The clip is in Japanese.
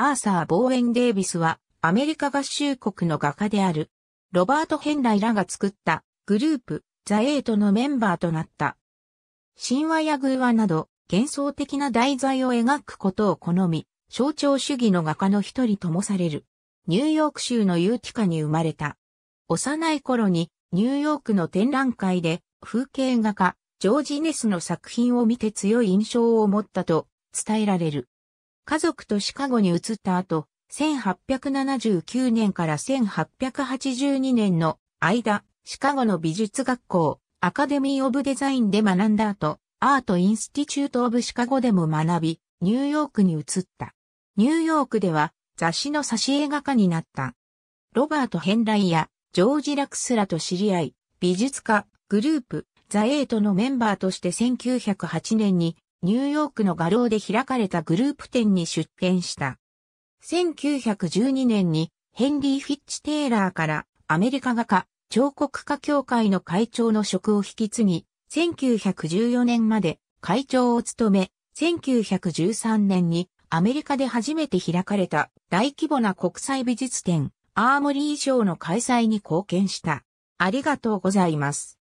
アーサー・ボーエン・デイビスはアメリカ合衆国の画家である。ロバート・ヘンライらが作ったグループザ・エイトのメンバーとなった。神話や偶話など幻想的な題材を描くことを好み、象徴主義の画家の一人ともされる。ニューヨーク州のユーティカに生まれた。幼い頃にニューヨークの展覧会で風景画家ジョージ・ネスの作品を見て強い印象を持ったと伝えられる。家族とシカゴに移った後、1879年から1882年の間、シカゴの美術学校、アカデミー・オブ・デザインで学んだ後、アート・インスティチュート・オブ・シカゴでも学び、ニューヨークに移った。ニューヨークでは雑誌の挿絵画家になった。ロバート・ヘンライやジョージ・ラクスラと知り合い、美術家、グループ、ザ・エイトのメンバーとして1908年にニューヨークの画廊で開かれたグループ展に出展した。1912年にヘンリー・フィッチ・テイラーからアメリカ画家、彫刻家協会の会長の職を引き継ぎ、1914年まで会長を務め、1913年にアメリカで初めて開かれた大規模な国際美術展、アーモリー賞の開催に貢献した。ありがとうございます。